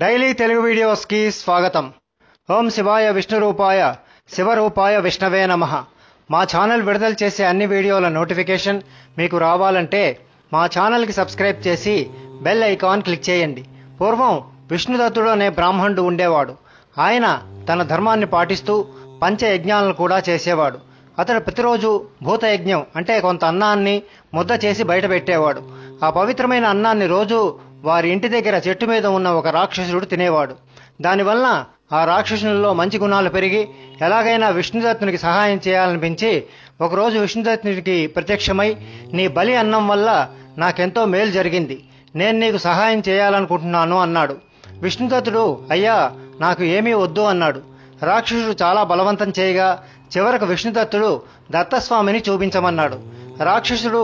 daily Telugu వీడియోస్కి స్వాగతం ఓం శివాయ విష్ణు రూపాయ శివరూపాయ విష్ణవే నమ మా ఛానల్ విడుదల చేసే అన్ని వీడియోల నోటిఫికేషన్ మీకు రావాలంటే మా ఛానల్కి సబ్స్క్రైబ్ చేసి బెల్ ఐకాన్ క్లిక్ చేయండి పూర్వం విష్ణుదత్తుడు అనే బ్రాహ్మణుడు ఉండేవాడు ఆయన తన ధర్మాన్ని పాటిస్తూ పంచ యజ్ఞాలను కూడా చేసేవాడు అతడు ప్రతిరోజు భూతయజ్ఞం అంటే కొంత అన్నాన్ని ముద్ద చేసి బయట పెట్టేవాడు ఆ పవిత్రమైన అన్నాన్ని రోజు వారి ఇంటి దగ్గర చెట్టు మీద ఉన్న ఒక రాక్షసుడు తినేవాడు దానివల్ల ఆ రాక్షసులలో మంచి గుణాలు పెరిగి ఎలాగైనా విష్ణుదత్తునికి సహాయం చేయాలనిపించి ఒకరోజు విష్ణుదత్తునికి ప్రత్యక్షమై నీ బలి అన్నం వల్ల నాకెంతో మేలు జరిగింది నేను నీకు సహాయం చేయాలనుకుంటున్నాను అన్నాడు విష్ణుదత్తుడు అయ్యా నాకు ఏమీ వద్దు అన్నాడు రాక్షసుడు చాలా బలవంతం చేయగా చివరకు విష్ణుదత్తుడు దత్తస్వామిని చూపించమన్నాడు రాక్షసుడు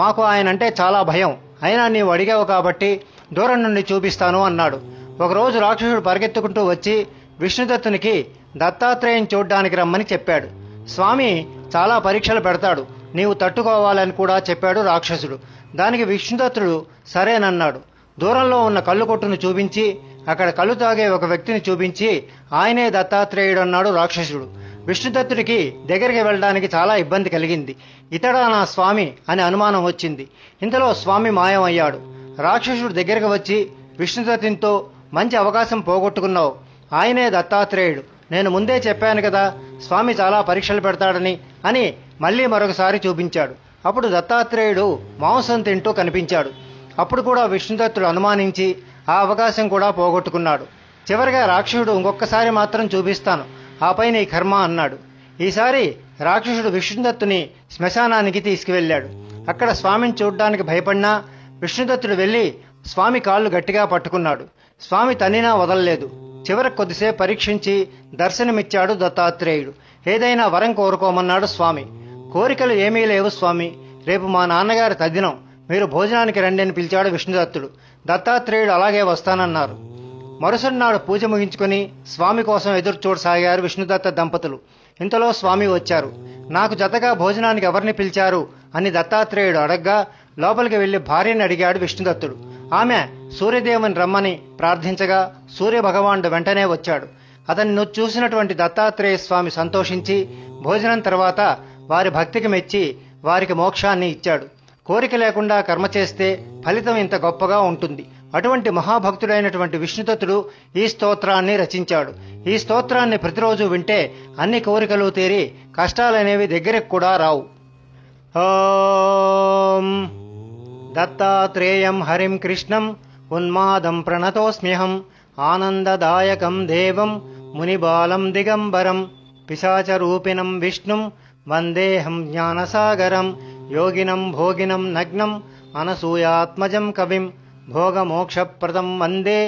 మాకు ఆయన అంటే చాలా భయం అయినా నీవు అడిగావు కాబట్టి దూరం నుండి చూపిస్తాను అన్నాడు ఒకరోజు రాక్షసుడు పరిగెత్తుకుంటూ వచ్చి విష్ణుదత్తునికి దత్తాత్రేయం చూడ్డానికి రమ్మని చెప్పాడు స్వామి చాలా పరీక్షలు పెడతాడు నీవు తట్టుకోవాలని కూడా చెప్పాడు రాక్షసుడు దానికి విష్ణుదత్తుడు సరేనన్నాడు దూరంలో ఉన్న కళ్ళు కొట్టును చూపించి అక్కడ కళ్ళు తాగే ఒక వ్యక్తిని చూపించి ఆయనే దత్తాత్రేయుడు అన్నాడు రాక్షసుడు విష్ణుదత్తుడికి దగ్గరికి వెళ్ళడానికి చాలా ఇబ్బంది కలిగింది ఇతడా నా స్వామి అని అనుమానం వచ్చింది ఇంతలో స్వామి మాయమయ్యాడు రాక్షసుడు దగ్గరకు వచ్చి విష్ణుదత్తునితో మంచి అవకాశం పోగొట్టుకున్నావు ఆయనే దత్తాత్రేయుడు నేను ముందే చెప్పాను కదా స్వామి చాలా పరీక్షలు పెడతాడని అని మళ్ళీ మరొకసారి చూపించాడు అప్పుడు దత్తాత్రేయుడు మాంసం తింటూ కనిపించాడు అప్పుడు కూడా విష్ణుదత్తుడు అనుమానించి ఆ అవకాశం కూడా పోగొట్టుకున్నాడు చివరిగా రాక్షసుడు ఇంకొకసారి మాత్రం చూపిస్తాను ఆపై నీ కర్మ అన్నాడు ఈసారి రాక్షసుడు విష్ణుదత్తుని శ్మశానానికి తీసుకువెళ్ళాడు అక్కడ స్వామిని చూడ్డానికి భయపడినా విష్ణుదత్తుడు వెళ్ళి స్వామి కాళ్ళు గట్టిగా పట్టుకున్నాడు స్వామి తన్నినా వదలలేదు చివరకు కొద్దిసేపు పరీక్షించి దర్శనమిచ్చాడు దత్తాత్రేయుడు ఏదైనా వరం కోరుకోమన్నాడు స్వామి కోరికలు ఏమీ లేవు స్వామి రేపు మా నాన్నగారి తదినం మీరు భోజనానికి రండి అని పిలిచాడు విష్ణుదత్తుడు దత్తాత్రేయుడు అలాగే వస్తానన్నారు మరుసటి నాడు పూజ ముగించుకొని స్వామి కోసం ఎదురు చూడసాగారు విష్ణుదత్త దంపతులు ఇంతలో స్వామి వచ్చారు నాకు జతగా భోజనానికి ఎవరిని పిలిచారు అని దత్తాత్రేయుడు అడగ్గా లోపలికి వెళ్లి భార్యని అడిగాడు విష్ణుదత్తుడు ఆమె సూర్యదేవుని రమ్మని ప్రార్థించగా సూర్యభగవానుడు వెంటనే వచ్చాడు అతన్ని చూసినటువంటి దత్తాత్రేయ స్వామి సంతోషించి భోజనం తర్వాత వారి భక్తికి మెచ్చి వారికి మోక్షాన్ని ఇచ్చాడు కోరిక లేకుండా కర్మ చేస్తే ఫలితం ఇంత గొప్పగా ఉంటుంది అటువంటి మహాభక్తుడైనటువంటి విష్ణుదత్తుడు ఈ స్తోత్రాన్ని రచించాడు ఈ స్తోత్రాన్ని ప్రతిరోజు వింటే అన్ని కోరికలు తీరి కష్టాలనేవి దగ్గరకు కూడా రావు దత్తాత్రేయం హరిం కృష్ణం ఉన్మాదం ప్రణతోస్మ్యహం ఆనందదాయకం దేవం మునిబాలం దిగంబరం పిశాచరూపిణం విష్ణుం వందేహం జ్ఞానసాగరం యోగినం భోగినం నగ్నం అనసూయాత్మజం కవిం भोगमोक्षप्रदम् वन्दे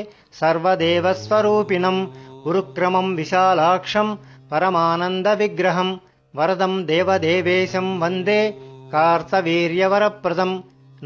सर्वदेवस्वरूपिणम् गुरुक्रमम् विशालाक्षम् परमानन्दविग्रहम् वरदम् देवदेवेशम् वन्दे कार्तवीर्यवरप्रदम्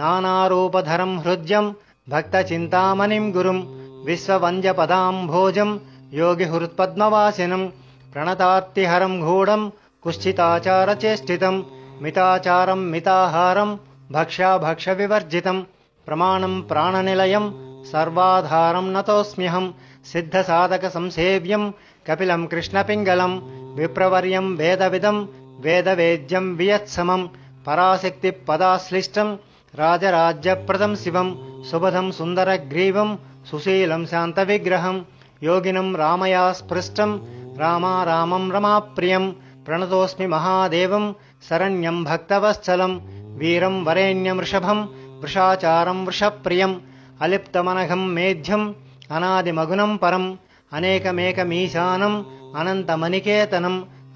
नानारूपधरम् हृद्यम् भक्तचिन्तामनिम् गुरुम् विश्ववन्द्यपदाम् भोजम् योगिहृत्पद्मवासिनम् प्रणतार्तिहरम् गूढम् कुश्चिताचारचेष्टितम् मिताचारम् मिताहारम् भक्ष्याभक्षविवर्जितम् प्रमाणम् प्राणनिलयम् सर्वाधारम् नतोऽस्म्यहम् सिद्धसाधकसंसेव्यम् कपिलम् कृष्णपिङ्गलम् विप्रवर्यम् वेदविदम् वेदवेद्यम् वियत्समम् पराशक्तिपदाश्लिष्टम् राजराज्यप्रदम् शिवम् सुभदम् सुन्दरग्रीवम् सुशीलम् शान्तविग्रहम् योगिनम् रामया स्पृष्टम् रामा रामम् रमाप्रियम् प्रणतोऽस्मि महादेवम् शरण्यम् भक्तवत्सलम् वीरम् वरेण्यमृषभम् వృషాచారం వృషప్రియం అలిప్తమనఘం మేధ్యం అనాదిమగునం పరం అనేకమేకమీశానం అనంతమనికేతనం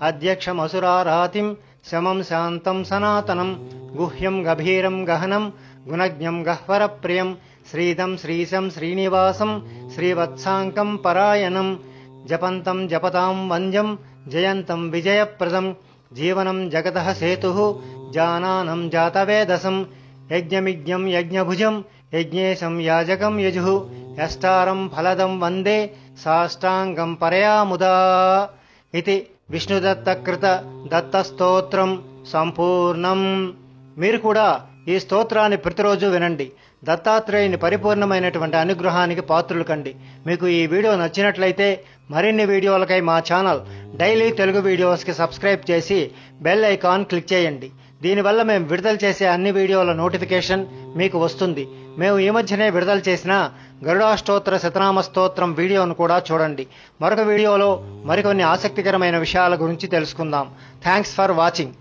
అధ్యక్షమసురారాతిం శమం శాంతం సనాతనం గుహ్యం గభీరం గహనం గుణజ్ఞం గహ్వరప్రియం శ్రీదం శ్రీశం శ్రీనివాసం శ్రీవత్సాంకం పరాయణం జపంతం జపతాం వంద్యం జయంతం విజయప్రదం జీవనం జగత సేతు జానానం జాతవేదసం యజ్ఞమిజ్ఞం యజ్ఞభుజం యజ్ఞేశం యాజకం యజు యష్టారం ఫలదం వందే సాష్టాంగం పరయాముదా ఇది విష్ణుదత్తకృత దత్తస్తోత్రం సంపూర్ణం మీరు కూడా ఈ స్తోత్రాన్ని ప్రతిరోజు వినండి దత్తాత్రేయుని పరిపూర్ణమైనటువంటి అనుగ్రహానికి పాత్రులు కండి మీకు ఈ వీడియో నచ్చినట్లయితే మరిన్ని వీడియోలకై మా ఛానల్ డైలీ తెలుగు వీడియోస్కి సబ్స్క్రైబ్ చేసి బెల్ ఐకాన్ క్లిక్ చేయండి దీనివల్ల మేము విడుదల చేసే అన్ని వీడియోల నోటిఫికేషన్ మీకు వస్తుంది మేము ఈ మధ్యనే విడుదల చేసిన గరుడాష్టోత్తర శతనామ స్తోత్రం వీడియోను కూడా చూడండి మరొక వీడియోలో మరికొన్ని ఆసక్తికరమైన విషయాల గురించి తెలుసుకుందాం థ్యాంక్స్ ఫర్ వాచింగ్